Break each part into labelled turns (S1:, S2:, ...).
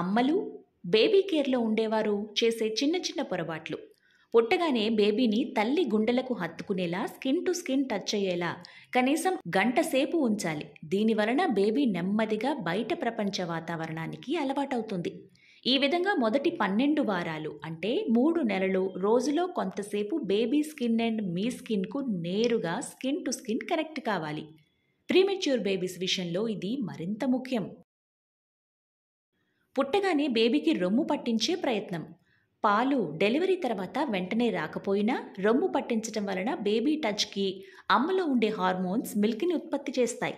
S1: అమ్మలు బేబీ కేర్లో ఉండేవారు చేసే చిన్న చిన్న పొరపాట్లు పుట్టగానే బేబీని తల్లి గుండెలకు హత్తుకునేలా స్కిన్ టు స్కిన్ టచ్ అయ్యేలా కనీసం గంట సేపు ఉంచాలి దీనివలన బేబీ నెమ్మదిగా బయట ప్రపంచ వాతావరణానికి అలవాటవుతుంది ఈ విధంగా మొదటి పన్నెండు వారాలు అంటే మూడు నెలలు రోజులో కొంతసేపు బేబీ స్కిన్ అండ్ మీ స్కిన్కు నేరుగా స్కిన్ టు స్కిన్ కనెక్ట్ కావాలి ప్రీమెచ్యూర్ బేబీస్ విషయంలో ఇది మరింత ముఖ్యం పుట్టగానే బేబీకి రొమ్ము పట్టించే ప్రయత్నం పాలు డెలివరీ తర్వాత వెంటనే రాకపోయినా రొమ్ము పట్టించడం వలన బేబీ టచ్కి అమ్మలో ఉండే హార్మోన్స్ మిల్క్ని ఉత్పత్తి చేస్తాయి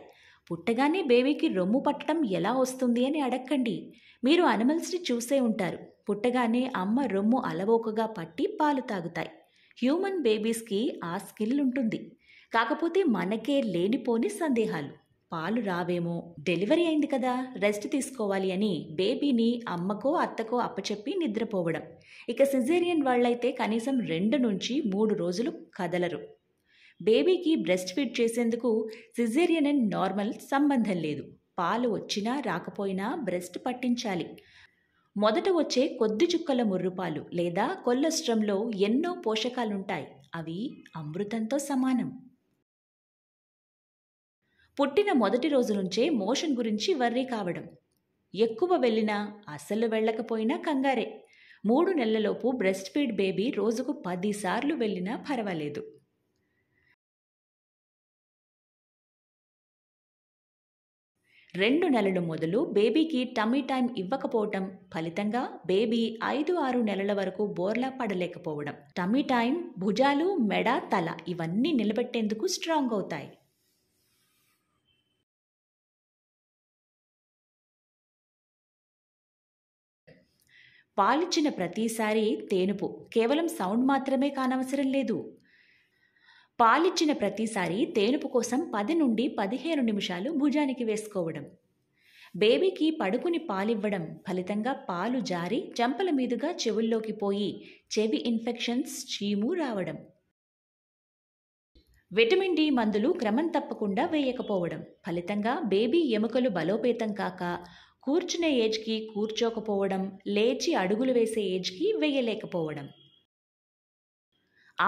S1: పుట్టగానే బేబీకి రొమ్ము పట్టడం ఎలా వస్తుంది అని అడగండి మీరు అనిమల్స్ని చూసే ఉంటారు పుట్టగానే అమ్మ రొమ్ము అలవోకగా పట్టి పాలు తాగుతాయి హ్యూమన్ బేబీస్కి ఆ స్కిల్ ఉంటుంది కాకపోతే మనకే లేనిపోని సందేహాలు పాలు రావేమో డెలివరీ అయింది కదా రెస్ట్ తీసుకోవాలి అని బేబీని అమ్మకో అత్తకో అప్పచెప్పి నిద్రపోవడం ఇక సిజేరియన్ వాళ్ళైతే కనీసం రెండు నుంచి మూడు రోజులు కదలరు బేబీకి బ్రెస్ట్ ఫీడ్ చేసేందుకు సిజేరియన్ అండ్ నార్మల్ సంబంధం లేదు పాలు వచ్చినా రాకపోయినా బ్రెస్ట్ పట్టించాలి మొదట వచ్చే కొద్ది చుక్కల ముర్రుపాలు లేదా కొల్లస్ట్రంలో ఎన్నో పోషకాలుంటాయి అవి అమృతంతో సమానం పుట్టిన మొదటి రోజు నుంచే మోషన్ గురించి వర్రీ కావడం ఎక్కువ వెళ్ళినా అస్సలు వెళ్ళకపోయినా కంగారే మూడు నెలలలోపు బ్రెస్ట్ ఫీడ్ బేబీ రోజుకు పదిసార్లు వెళ్ళినా పర్వాలేదు రెండు నెలలు మొదలు బేబీకి టమ్మీ టైం ఇవ్వకపోవటం ఫలితంగా బేబీ ఐదు ఆరు నెలల వరకు బోర్లా పడలేకపోవడం టమ్మీ టైం భుజాలు మెడ తల ఇవన్నీ నిలబెట్టేందుకు స్ట్రాంగ్ అవుతాయి పాలిచ్చిన ప్రతిసారి తేనుపు కేవలం సౌండ్ మాత్రమే కానవసరం లేదు పాలిచ్చిన ప్రతిసారి తేనుపు కోసం పది నుండి పదిహేను నిమిషాలు భుజానికి వేసుకోవడం బేబీకి పడుకుని పాలివ్వడం ఫలితంగా పాలు జారి చెంపల మీదుగా చెవుల్లోకి పోయి చెవి ఇన్ఫెక్షన్స్ చీము రావడం విటమిన్ డి మందులు క్రమం తప్పకుండా వేయకపోవడం ఫలితంగా బేబీ ఎముకలు బలోపేతం కాక కూర్చునే ఏజ్కి కూర్చోకపోవడం లేచి అడుగులు వేసే ఏజ్కి వేయలేకపోవడం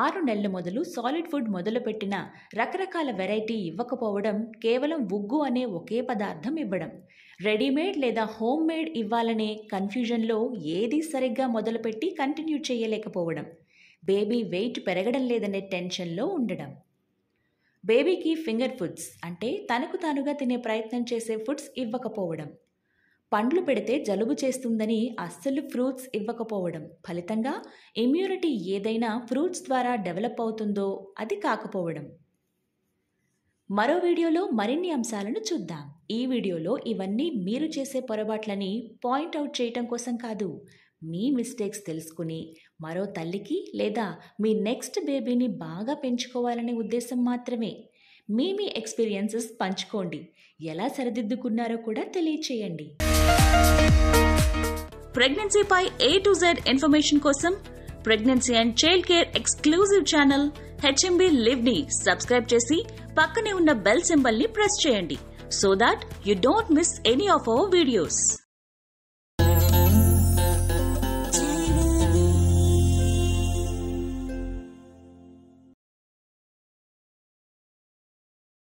S1: ఆరు నెలలు మొదలు సాలిడ్ ఫుడ్ మొదలుపెట్టిన రకరకాల వెరైటీ ఇవ్వకపోవడం కేవలం ఉగ్గు అనే ఒకే పదార్థం ఇవ్వడం రెడీమేడ్ లేదా హోమ్ మేడ్ ఇవ్వాలనే కన్ఫ్యూజన్లో ఏది సరిగ్గా మొదలుపెట్టి కంటిన్యూ చేయలేకపోవడం బేబీ వెయిట్ పెరగడం లేదనే టెన్షన్లో ఉండడం బేబీకి ఫింగర్ ఫుడ్స్ అంటే తనకు తానుగా తినే ప్రయత్నం చేసే ఫుడ్స్ ఇవ్వకపోవడం పండ్లు పెడితే జలుబు చేస్తుందని అస్సలు ఫ్రూట్స్ ఇవ్వకపోవడం ఫలితంగా ఇమ్యూనిటీ ఏదైనా ఫ్రూట్స్ ద్వారా డెవలప్ అవుతుందో అది కాకపోవడం మరో వీడియోలో మరిన్ని అంశాలను చూద్దాం ఈ వీడియోలో ఇవన్నీ మీరు చేసే పొరపాట్లని పాయింట్ అవుట్ చేయటం కోసం కాదు మీ మిస్టేక్స్ తెలుసుకుని మరో తల్లికి లేదా మీ నెక్స్ట్ బేబీని బాగా పెంచుకోవాలనే ఉద్దేశం మాత్రమే మీ మీ ఎక్స్పీరియన్సెస్ పంచుకోండి ఎలా సరిదిద్దుకున్నారో కూడా తెలియచేయండి ప్రెగ్నెన్సీపై ఏ టు జెడ్ ఇన్ఫర్మేషన్ కోసం pregnancy and child care exclusive channel HMB live ని సబ్స్క్రైబ్ చేసి పక్కనే ఉన్న బెల్ సింబల్ ని ప్రెస్ చేయండి so that you don't miss any of our videos